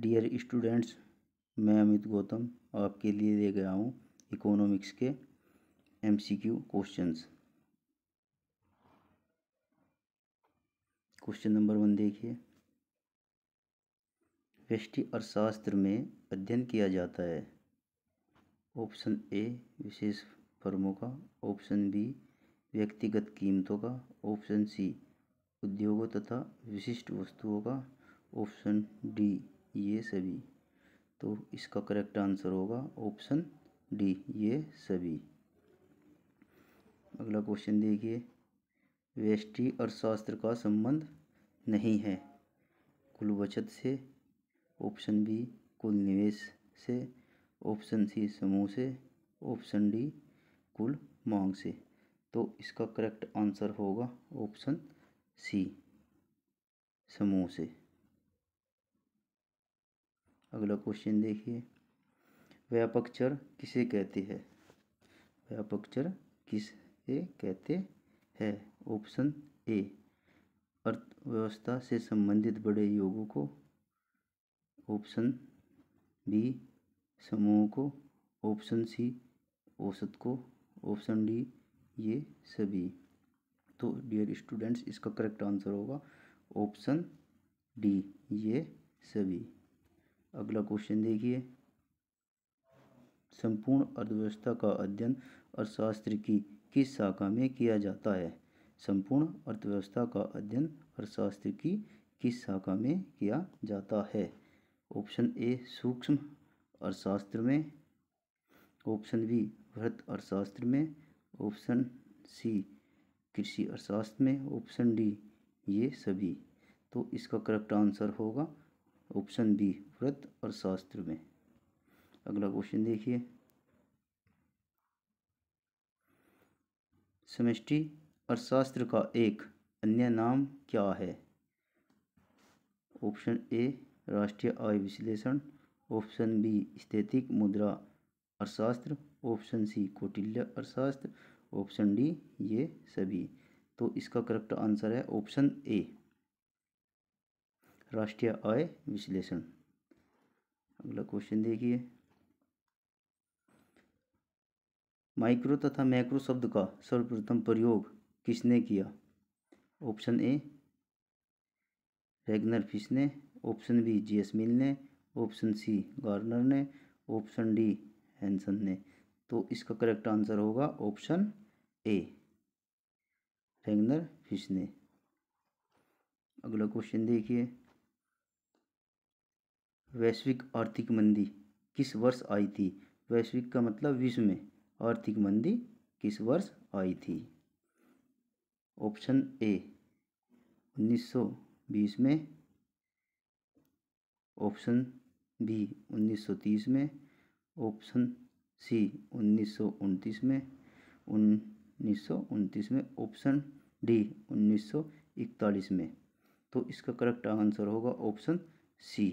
dear students मैं अमित गौतम आपके लिए ले गया हूँ इकोनॉमिक्स के MCQ questions question number one देखिए वृष्टि अर्थशास्त्र में अध्ययन किया जाता है ऑप्शन ए विशेष फर्मों का ऑप्शन बी व्यक्तिगत कीमतों का ऑप्शन सी उद्योगों तथा विशिष्ट वस्तुओं का ऑप्शन डी ये सभी तो इसका करेक्ट आंसर होगा ऑप्शन डी ये सभी अगला क्वेश्चन देखिए वेष्टि अर्थशास्त्र का संबंध नहीं है कुल बचत से ऑप्शन बी कुल निवेश से ऑप्शन सी समूह से ऑप्शन डी कुल मांग से तो इसका करेक्ट आंसर होगा ऑप्शन सी समूह से अगला क्वेश्चन देखिए व्यापक चर किसे कहते हैं व्यापक चर किसे कहते हैं ऑप्शन ए अर्थव्यवस्था से संबंधित बड़े योगों को ऑप्शन बी समूह को ऑप्शन सी औसत को ऑप्शन डी ये सभी तो डियर स्टूडेंट्स इसका करेक्ट आंसर होगा ऑप्शन डी ये सभी अगला क्वेश्चन देखिए संपूर्ण अर्थव्यवस्था का अध्ययन अर्थशास्त्र की किस शाखा में किया जाता है संपूर्ण अर्थव्यवस्था का अध्ययन अर्थशास्त्र की किस शाखा में किया जाता है ऑप्शन ए सूक्ष्म अर्थशास्त्र में ऑप्शन बी वृहत अर्थशास्त्र में ऑप्शन सी कृषि अर्थशास्त्र में ऑप्शन डी ये सभी तो इसका करेक्ट आंसर होगा ऑप्शन बी संस्कृत और शास्त्र में अगला क्वेश्चन देखिए समष्टि अर्थशास्त्र का एक अन्य नाम क्या है ऑप्शन ए राष्ट्रीय आय विश्लेषण ऑप्शन बी स्थितिक मुद्रा अर्थशास्त्र ऑप्शन सी कौटिल्य अर्थशास्त्र ऑप्शन डी ये सभी तो इसका करेक्ट आंसर है ऑप्शन ए राष्ट्रीय आय विश्लेषण अगला क्वेश्चन देखिए माइक्रो तथा मैक्रो शब्द का सर्वप्रथम प्रयोग किसने किया ऑप्शन ए रेगनर फिश ने option B J S Mill ने ऑप्शन सी गार्नर ने ऑप्शन डी हैंसन ने तो इसका करेक्ट आंसर होगा ऑप्शन ए रेगनर फिश ने अगला क्वेश्चन देखिए वैश्विक आर्थिक मंदी किस वर्ष आई थी वैश्विक का मतलब विश्व में आर्थिक मंदी किस वर्ष आई थी ऑप्शन ए 1920 में ऑप्शन बी 1930 में ऑप्शन सी उन्नीस में उन्नीस में ऑप्शन डी 1941 में तो इसका करेक्ट आंसर होगा ऑप्शन सी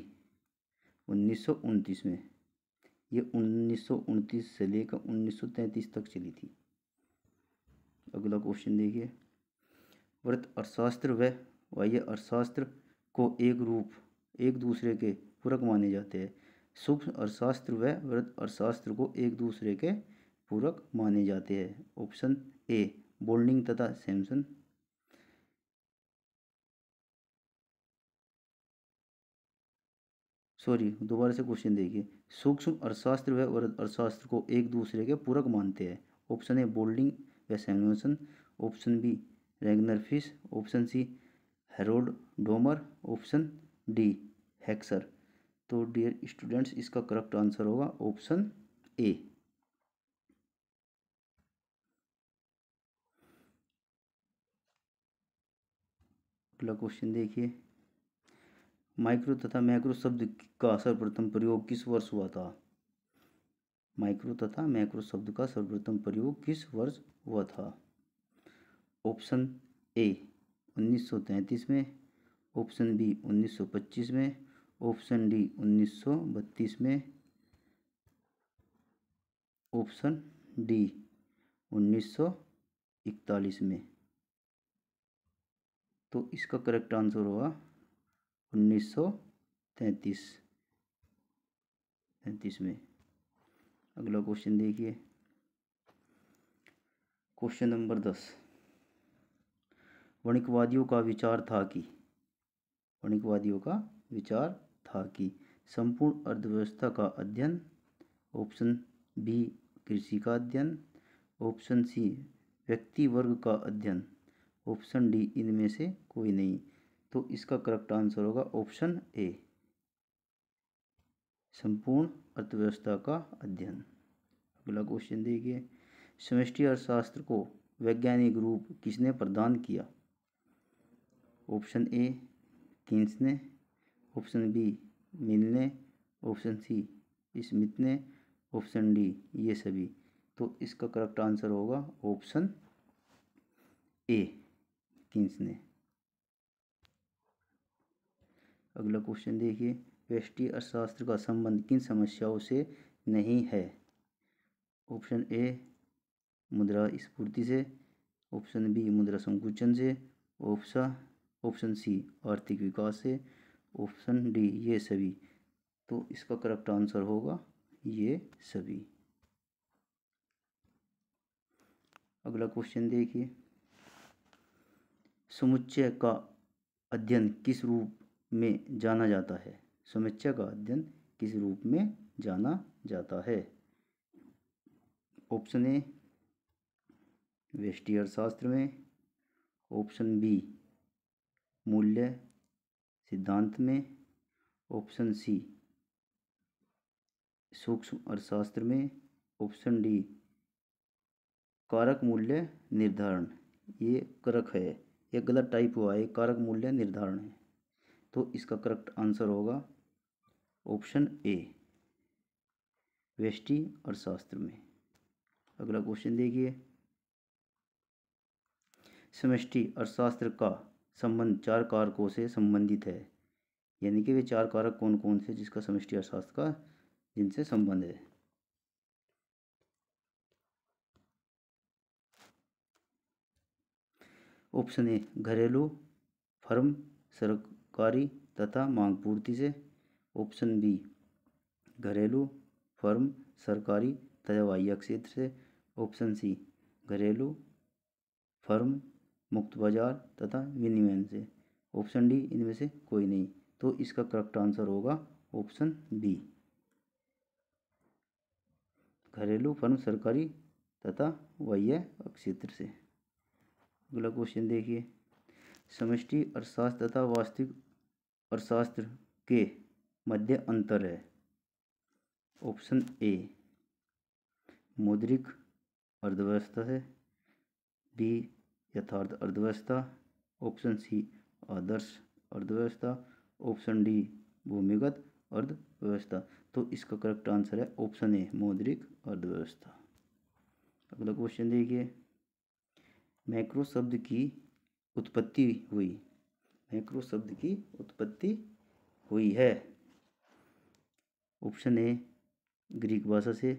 उन्नीस में ये उन्नीस से लेकर उन्नीस तक चली थी अगला क्वेश्चन देखिए व्रत अर्थशास्त्र व वाह्य अर्थशास्त्र को एक रूप एक दूसरे के पूरक माने जाते हैं सूक्ष्म अर्थशास्त्र व व्रत अर्थशास्त्र को एक दूसरे के पूरक माने जाते हैं ऑप्शन ए बोल्डिंग तथा सैमसन सॉरी दोबारा से क्वेश्चन देखिए सूक्ष्म अर्थशास्त्र व अर्थशास्त्र को एक दूसरे के पूरक मानते हैं ऑप्शन ए बोल्डिंग व Samson option B Ragnar Frisch option C Harrod Domar option D हैक्सर तो डियर स्टूडेंट्स इसका करेक्ट आंसर होगा ऑप्शन ए अगला क्वेश्चन देखिए माइक्रो तथा मैक्रो शब्द का सर्वप्रथम प्रयोग किस वर्ष हुआ था माइक्रो तथा मैक्रो शब्द का सर्वप्रथम प्रयोग किस वर्ष हुआ था ऑप्शन ए 1933 में ऑप्शन बी 1925 में ऑप्शन डी 1932 में ऑप्शन डी 1941 में तो इसका करेक्ट आंसर होगा उन्नीस सौ तैंतीस में अगला क्वेश्चन देखिए क्वेश्चन नंबर दस वणिकवादियों का विचार था कि वणिकवादियों का विचार था कि संपूर्ण अर्थव्यवस्था का अध्ययन ऑप्शन बी कृषि का अध्ययन ऑप्शन सी व्यक्ति वर्ग का अध्ययन ऑप्शन डी इनमें से कोई नहीं तो इसका करेक्ट आंसर होगा ऑप्शन ए संपूर्ण अर्थव्यवस्था का अध्ययन अगला क्वेश्चन देखिए समष्टि अर्थशास्त्र को वैज्ञानिक रूप किसने प्रदान किया ऑप्शन ए किन्स ने ऑप्शन बी मिल ने ऑप्शन सी स्मित ने ऑप्शन डी ये सभी तो इसका करेक्ट आंसर होगा ऑप्शन ए किन्स ने अगला क्वेश्चन देखिए व्यष्टि अर्थशास्त्र का संबंध किन समस्याओं से नहीं है ऑप्शन ए मुद्रा स्फूर्ति से ऑप्शन बी मुद्रा संकुचन से ऑप्शन ऑप्शन सी आर्थिक विकास से ऑप्शन डी ये सभी तो इसका करेक्ट आंसर होगा ये सभी अगला क्वेश्चन देखिए समुच्चय का अध्ययन किस रूप में जाना जाता है समीक्षा का अध्ययन किस रूप में जाना जाता है ऑप्शन ए वेस्टियर शास्त्र में ऑप्शन बी मूल्य सिद्धांत में ऑप्शन सी सूक्ष्म अर्थशास्त्र में ऑप्शन डी कारक मूल्य निर्धारण ये कारक है ये गलत टाइप हुआ है कारक मूल्य निर्धारण है तो इसका करेक्ट आंसर होगा ऑप्शन ए वेष्टि अर्थशास्त्र में अगला क्वेश्चन देखिए समष्टि अर्थशास्त्र का संबंध चार कारकों से संबंधित है यानी कि वे चार कारक कौन कौन से जिसका समष्टि अर्थशास्त्र का जिनसे संबंध है ऑप्शन ए घरेलू फर्म सड़क कार्य तथा मांग पूर्ति से ऑप्शन बी घरेलू फर्म सरकारी तथा बाह्य क्षेत्र से ऑप्शन सी घरेलू फर्म मुक्त बाजार तथा विनिमय से ऑप्शन डी इनमें से कोई नहीं तो इसका करेक्ट आंसर होगा ऑप्शन बी घरेलू फर्म सरकारी तथा बाह्य क्षेत्र से अगला क्वेश्चन देखिए समष्टि अर्थशास्त्र तथा वास्तविक और शास्त्र के मध्य अंतर है ऑप्शन ए मौद्रिक अर्थव्यवस्था है बी यथार्थ अर्थव्यवस्था ऑप्शन सी आदर्श अर्थव्यवस्था ऑप्शन डी भूमिगत अर्थव्यवस्था तो इसका करेक्ट आंसर है ऑप्शन ए मौद्रिक अर्थव्यवस्था अगला क्वेश्चन देखिए मैक्रो शब्द की उत्पत्ति हुई मैक्रो शब्द की उत्पत्ति हुई है ऑप्शन ए ग्रीक भाषा से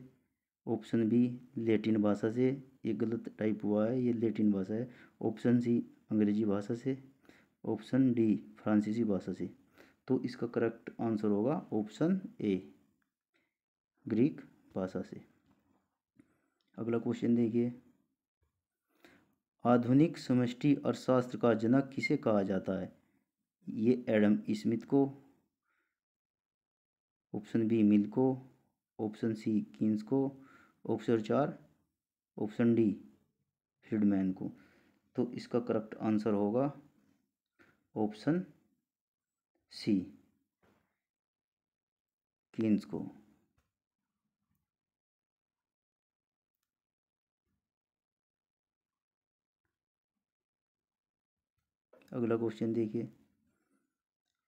ऑप्शन बी लेटिन भाषा से ये गलत टाइप हुआ है ये लेटिन भाषा है ऑप्शन सी अंग्रेजी भाषा से ऑप्शन डी फ्रांसीसी भाषा से तो इसका करेक्ट आंसर होगा ऑप्शन ए ग्रीक भाषा से अगला क्वेश्चन देखिए आधुनिक समष्टि अर्थशास्त्र का जनक किसे कहा जाता है ये एडम स्मिथ को ऑप्शन बी मिल को ऑप्शन सी किन्स को ऑप्शन चार ऑप्शन डी फीडमैन को तो इसका करेक्ट आंसर होगा ऑप्शन सी किन्स को अगला क्वेश्चन देखिए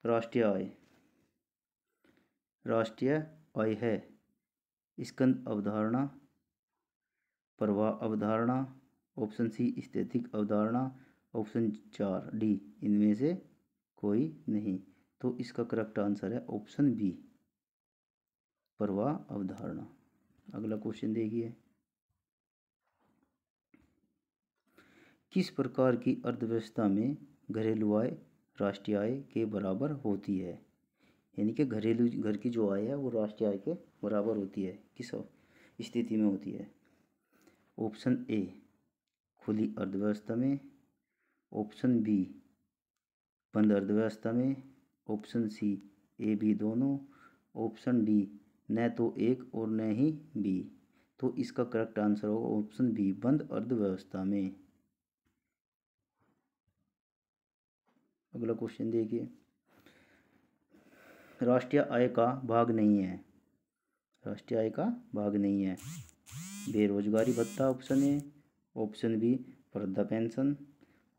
राष्ट्रीय आय राष्ट्रीय आय है स्कंद अवधारणा प्रवाह अवधारणा ऑप्शन सी स्थितिक अवधारणा ऑप्शन चार डी इनमें से कोई नहीं तो इसका करेक्ट आंसर है ऑप्शन बी प्रवाह अवधारणा अगला क्वेश्चन देखिए किस प्रकार की अर्थव्यवस्था में घरेलू आय राष्ट्रीय आय के बराबर होती है यानी कि घरेलू घर की जो आय है वो राष्ट्रीय आय के बराबर होती है किस स्थिति में होती है ऑप्शन ए खुली अर्थव्यवस्था में ऑप्शन बी बंद अर्थव्यवस्था में ऑप्शन सी ए बी दोनों ऑप्शन डी न तो एक और न ही बी तो इसका करेक्ट आंसर होगा ऑप्शन बी बंद अर्थव्यवस्था में अगला क्वेश्चन देखिए राष्ट्रीय आय का भाग नहीं है राष्ट्रीय आय का भाग नहीं है बेरोजगारी भत्ता ऑप्शन ए ऑप्शन बी वृद्धा पेंशन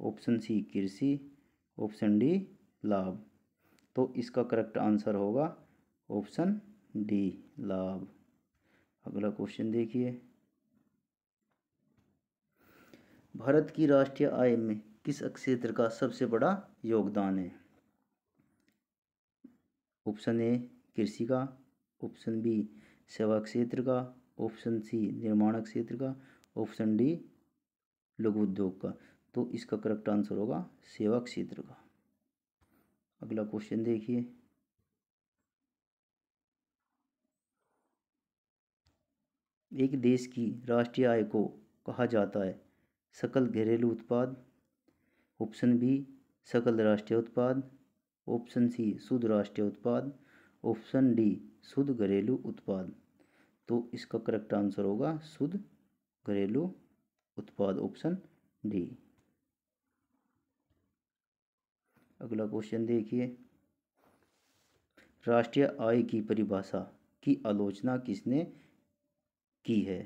ऑप्शन सी कृषि ऑप्शन डी लाभ तो इसका करेक्ट आंसर होगा ऑप्शन डी लाभ अगला क्वेश्चन देखिए भारत की राष्ट्रीय आय में किस क्षेत्र का सबसे बड़ा योगदान है ऑप्शन ए कृषि का ऑप्शन बी सेवा क्षेत्र का ऑप्शन सी निर्माण क्षेत्र का ऑप्शन डी लघु उद्योग का तो इसका करेक्ट आंसर होगा सेवा क्षेत्र का अगला क्वेश्चन देखिए एक देश की राष्ट्रीय आय को कहा जाता है सकल घरेलू उत्पाद ऑप्शन बी सकल राष्ट्रीय उत्पाद ऑप्शन सी शुद्ध राष्ट्रीय उत्पाद ऑप्शन डी शुद्ध घरेलू उत्पाद तो इसका करेक्ट आंसर होगा शुद्ध घरेलू उत्पाद ऑप्शन डी अगला क्वेश्चन देखिए राष्ट्रीय आय की परिभाषा की आलोचना किसने की है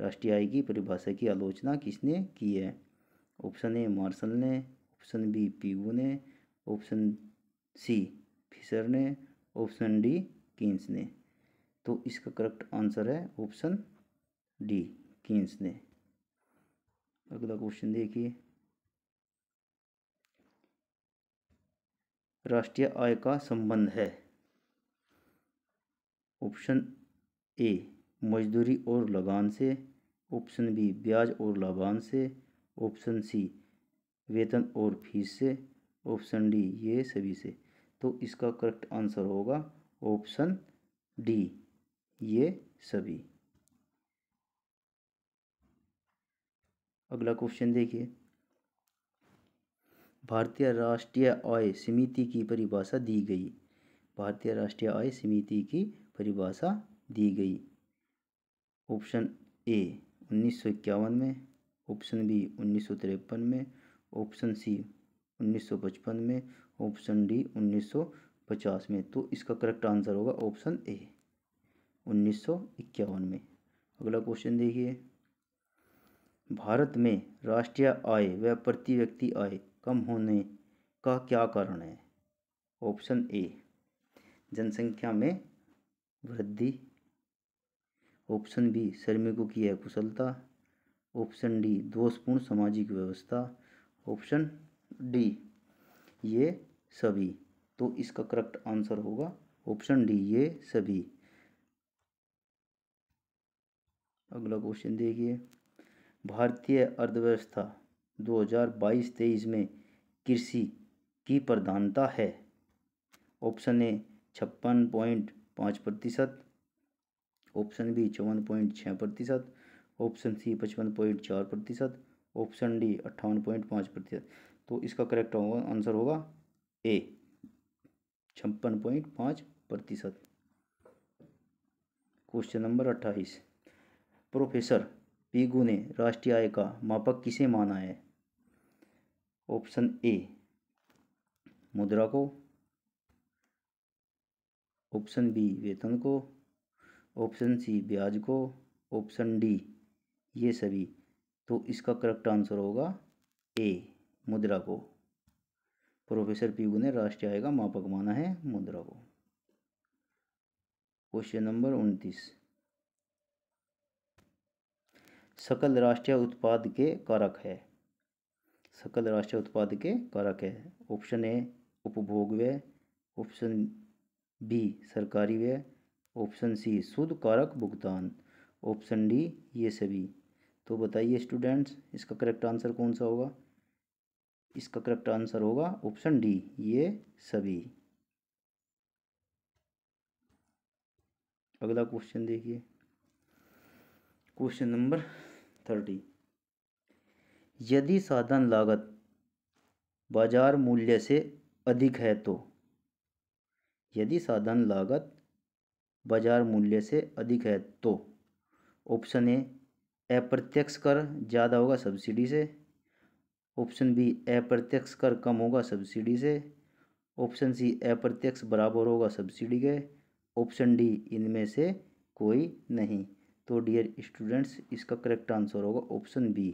राष्ट्रीय आय की परिभाषा की आलोचना किसने की है ऑप्शन ए मार्शल ने ऑप्शन बी पीगू ने ऑप्शन सी फिशर ने ऑप्शन डी किन्स ने तो इसका करेक्ट आंसर है ऑप्शन डी किन्स ने अगला क्वेश्चन देखिए राष्ट्रीय आय का संबंध है ऑप्शन ए मजदूरी और लगान से ऑप्शन बी ब्याज और लाभांश से ऑप्शन सी वेतन और फीस से ऑप्शन डी ये सभी से तो इसका करेक्ट आंसर होगा ऑप्शन डी ये सभी अगला क्वेश्चन देखिए भारतीय राष्ट्रीय आय समिति की परिभाषा दी गई भारतीय राष्ट्रीय आय समिति की परिभाषा दी गई ऑप्शन ए उन्नीस में ऑप्शन बी उन्नीस में ऑप्शन सी 1955 में ऑप्शन डी 1950 में तो इसका करेक्ट आंसर होगा ऑप्शन ए 1951 में अगला क्वेश्चन देखिए भारत में राष्ट्रीय आय व प्रति व्यक्ति आय कम होने का क्या कारण है ऑप्शन ए जनसंख्या में वृद्धि ऑप्शन बी श्रमिकों की है कुशलता ऑप्शन डी दोषपूर्ण सामाजिक व्यवस्था ऑप्शन डी ये सभी तो इसका करेक्ट आंसर होगा ऑप्शन डी ये सभी अगला क्वेश्चन देखिए भारतीय अर्थव्यवस्था 2022-23 में कृषि की प्रधानता है ऑप्शन ए छप्पन पॉइंट पाँच प्रतिशत ऑप्शन बी चौवन पॉइंट छः प्रतिशत ऑप्शन सी पचपन पॉइंट चार प्रतिशत ऑप्शन डी अट्ठावन पॉइंट पाँच प्रतिशत तो इसका करेक्ट होगा आंसर होगा ए छप्पन पॉइंट पाँच प्रतिशत क्वेश्चन नंबर अट्ठाईस प्रोफेसर पीगू ने राष्ट्रीय आय का मापक किसे माना है ऑप्शन ए मुद्रा को ऑप्शन बी वेतन को ऑप्शन सी ब्याज को ऑप्शन डी ये सभी तो इसका करेक्ट आंसर होगा ए मुद्रा को प्रोफेसर पीगू ने राष्ट्रीय आय का मापक माना है मुद्रा को क्वेश्चन नंबर उनतीस सकल राष्ट्रीय उत्पाद के कारक है सकल राष्ट्रीय उत्पाद के कारक है ऑप्शन ए उपभोग व्यय ऑप्शन बी सरकारी व्यय ऑप्शन सी शुद्ध कारक भुगतान ऑप्शन डी ये सभी तो बताइए स्टूडेंट्स इसका करेक्ट आंसर कौन सा होगा इसका करेक्ट आंसर होगा ऑप्शन डी ये सभी अगला क्वेश्चन देखिए क्वेश्चन नंबर थर्टी यदि साधन लागत बाजार मूल्य से अधिक है तो यदि साधन लागत बाजार मूल्य से अधिक है तो ऑप्शन ए अप्रत्यक्ष कर ज़्यादा होगा सब्सिडी से ऑप्शन बी अप्रत्यक्ष कर कम होगा सब्सिडी से ऑप्शन सी अप्रत्यक्ष बराबर होगा सब्सिडी के ऑप्शन डी इनमें से कोई नहीं तो डियर स्टूडेंट्स इसका करेक्ट आंसर होगा ऑप्शन बी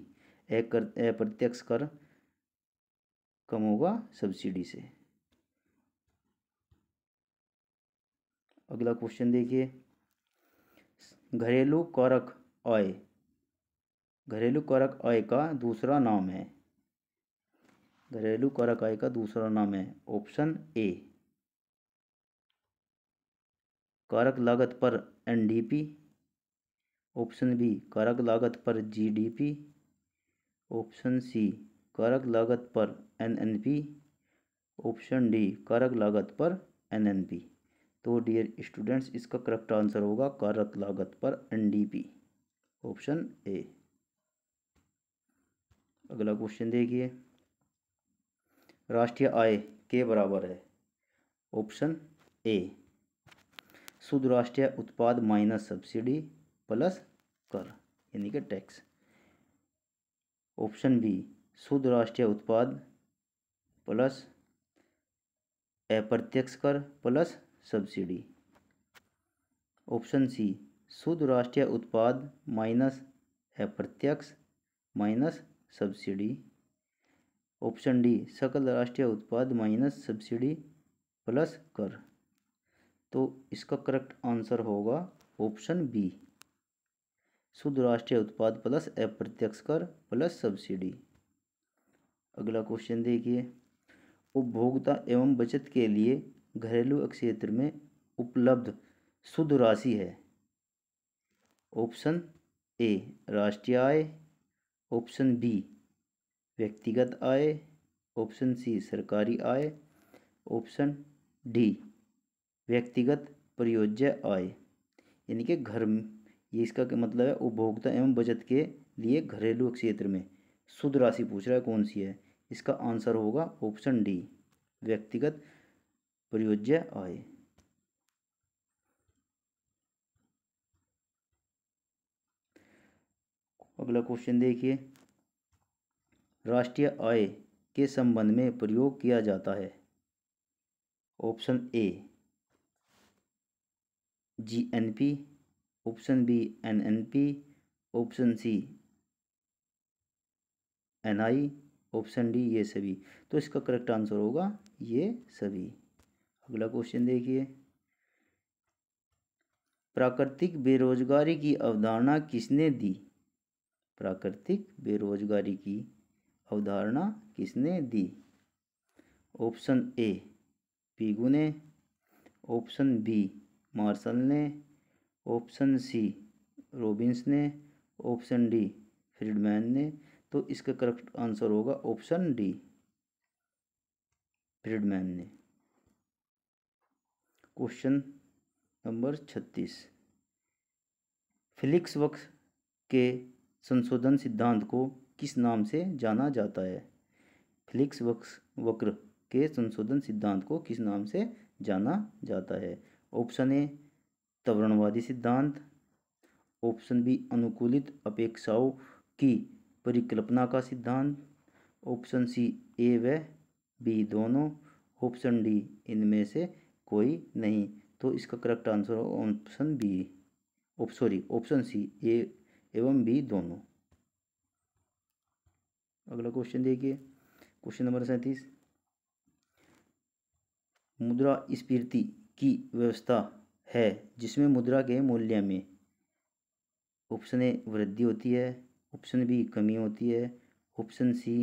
अप्रत्यक्ष कर कम होगा सब्सिडी से अगला क्वेश्चन देखिए घरेलू कारक आय घरेलू कारक अय का दूसरा नाम है घरेलू कारक अय का दूसरा नाम है ऑप्शन ए कारक लागत पर एनडीपी ऑप्शन बी कारक लागत पर जीडीपी ऑप्शन सी कारक लागत पर एनएनपी ऑप्शन डी कारक लागत पर एनएनपी तो डियर स्टूडेंट्स इसका करेक्ट आंसर होगा कारक लागत पर एनडीपी ऑप्शन ए अगला क्वेश्चन देखिए राष्ट्रीय आय के बराबर है ऑप्शन ए शुद्ध राष्ट्रीय उत्पाद माइनस सब्सिडी प्लस कर यानी कि टैक्स ऑप्शन बी शुद्ध राष्ट्रीय उत्पाद प्लस अप्रत्यक्ष कर प्लस सब्सिडी ऑप्शन सी शुद्ध राष्ट्रीय उत्पाद माइनस अप्रत्यक्ष माइनस सब्सिडी ऑप्शन डी सकल राष्ट्रीय उत्पाद माइनस सब्सिडी प्लस कर तो इसका करेक्ट आंसर होगा ऑप्शन बी शुद्ध राष्ट्रीय उत्पाद प्लस अप्रत्यक्ष कर प्लस सब्सिडी अगला क्वेश्चन देखिए उपभोक्ता एवं बचत के लिए घरेलू क्षेत्र में उपलब्ध शुद्ध राशि है ऑप्शन ए राष्ट्रीय आय ऑप्शन बी व्यक्तिगत आय ऑप्शन सी सरकारी आय ऑप्शन डी व्यक्तिगत प्रयोज्य आय यानी कि घर ये इसका मतलब है उपभोक्ता एवं बचत के लिए घरेलू क्षेत्र में शुद्ध राशि पूछ रहा है कौन सी है इसका आंसर होगा ऑप्शन डी व्यक्तिगत प्रयोज्य आय अगला क्वेश्चन देखिए राष्ट्रीय आय के संबंध में प्रयोग किया जाता है option A G N P option B N N P option C N I option D ये सभी तो इसका करेक्ट आंसर होगा ये सभी अगला क्वेश्चन देखिए प्राकृतिक बेरोजगारी की अवधारणा किसने दी प्राकृतिक बेरोजगारी की अवधारणा किसने दी ऑप्शन ए पीगू ने ऑप्शन बी मार्शल ने ऑप्शन सी रॉबिन्स ने ऑप्शन डी फ्रीडमैन ने तो इसका करेक्ट आंसर होगा ऑप्शन डी फ्रीडमैन ने क्वेश्चन नंबर छत्तीस फिलिक्स वक्स के संशोधन सिद्धांत को किस नाम से जाना जाता है फ्लिक्स वक्स वक्र के संशोधन सिद्धांत को किस नाम से जाना जाता है ऑप्शन ए तवरणवादी सिद्धांत ऑप्शन बी अनुकूलित अपेक्षाओं की परिकल्पना का सिद्धांत ऑप्शन सी ए व बी दोनों ऑप्शन डी इनमें से कोई नहीं तो इसका correct answer option B sorry option C A एवं बी दोनों अगला क्वेश्चन देखिए क्वेश्चन नंबर सैंतीस मुद्रा स्फीर्ति की व्यवस्था है जिसमें मुद्रा के मूल्य में ऑप्शन ए वृद्धि होती है ऑप्शन बी कमी होती है ऑप्शन सी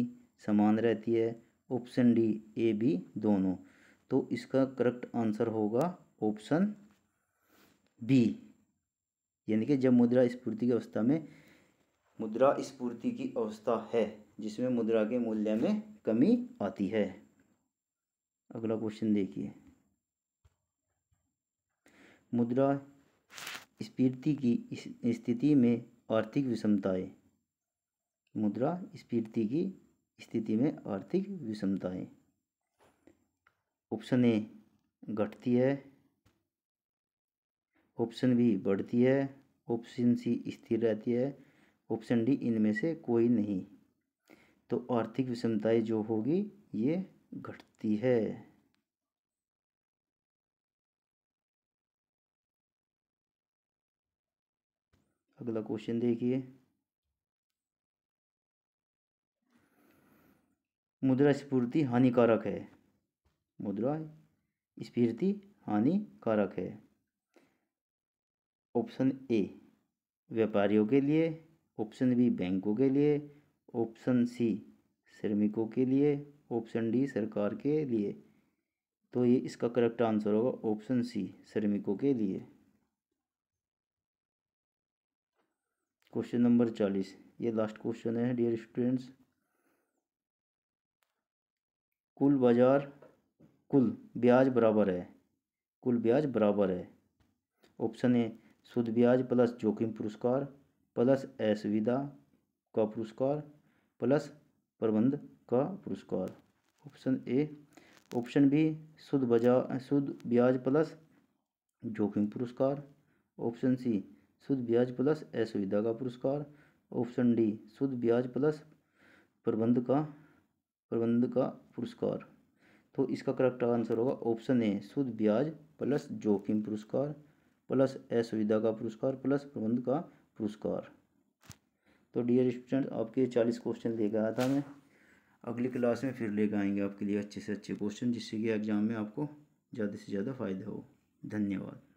समान रहती है ऑप्शन डी ए बी दोनों तो इसका करेक्ट आंसर होगा ऑप्शन बी यानी कि जब मुद्रा स्फूर्ति की अवस्था में मुद्रा स्फूर्ति की अवस्था है जिसमें मुद्रा के मूल्य में कमी आती है अगला क्वेश्चन देखिए मुद्रा स्फीर्ति की स्थिति में आर्थिक विषमताएं मुद्रा स्फीर्ति की स्थिति में आर्थिक विषमताएं ऑप्शन ए घटती है ऑप्शन बी बढ़ती है ऑप्शन सी स्थिर रहती है ऑप्शन डी इनमें से कोई नहीं तो आर्थिक विषमताएं जो होगी ये घटती है अगला क्वेश्चन देखिए मुद्रा स्फूर्ति हानिकारक है मुद्रा स्फूर्ति हानिकारक है ऑप्शन ए व्यापारियों के लिए ऑप्शन बी बैंकों के लिए ऑप्शन सी श्रमिकों के लिए ऑप्शन डी सरकार के लिए तो ये इसका करेक्ट आंसर होगा ऑप्शन सी श्रमिकों के लिए क्वेश्चन नंबर चालीस ये लास्ट क्वेश्चन है डियर स्टूडेंट्स कुल बाजार कुल ब्याज बराबर है कुल ब्याज बराबर है ऑप्शन ए शुद्ध ब्याज प्लस जोखिम पुरस्कार प्लस असुविधा का पुरस्कार प्लस प्रबंध का पुरस्कार ऑप्शन ए ऑप्शन बी शुद्ध बजा शुद्ध ब्याज प्लस जोखिम पुरस्कार ऑप्शन सी शुद्ध ब्याज प्लस असुविधा का पुरस्कार ऑप्शन डी शुद्ध ब्याज प्लस प्रबंध का प्रबंध का पुरस्कार तो इसका करेक्ट आंसर होगा ऑप्शन ए शुद्ध ब्याज प्लस जोखिम पुरस्कार प्लस असुविधा का पुरस्कार प्लस प्रबंध का पुरस्कार तो डियर स्टूडेंट आपके चालीस क्वेश्चन लेकर आया था मैं अगली क्लास में फिर लेकर आएंगे आपके लिए अच्छे से अच्छे क्वेश्चन जिससे कि एग्ज़ाम में आपको ज़्यादा से ज़्यादा फ़ायदा हो धन्यवाद